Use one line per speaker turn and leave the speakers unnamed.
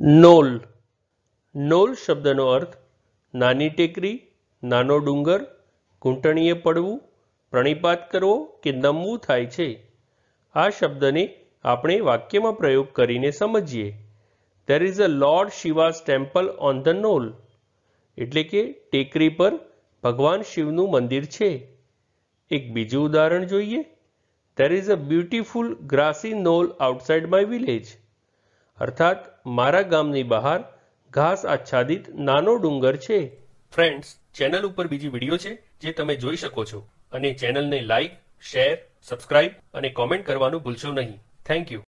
નોલ નોલ
શબ્દનો અર્થ નાની ટેકરી નાનો ડુંગર ઘૂંટણીએ પડવું પ્રણિપાત કરવો કે નમવું થાય છે આ શબ્દને આપણે વાક્યમાં પ્રયોગ કરીને સમજીએ there is a Lord Shiva's temple on the knoll એટલે કે ટેકરી પર ભગવાન શિવનું મંદિર છે એક બીજું ઉદાહરણ જોઈએ there is a beautiful grassy knoll outside my village અર્થાત મારા ગામની બહાર ઘાસ આચ્છાદિત નાનો ડુંગર છે ફ્રેન્ડ્સ ચેનલ ઉપર બીજી વિડીયો છે જે તમે જોઈ શકો છો અને ચેનલને લાઈક શેર સબસ્ક્રાઇબ અને કોમેન્ટ કરવાનું ભૂલશો નહીં થેન્ક યુ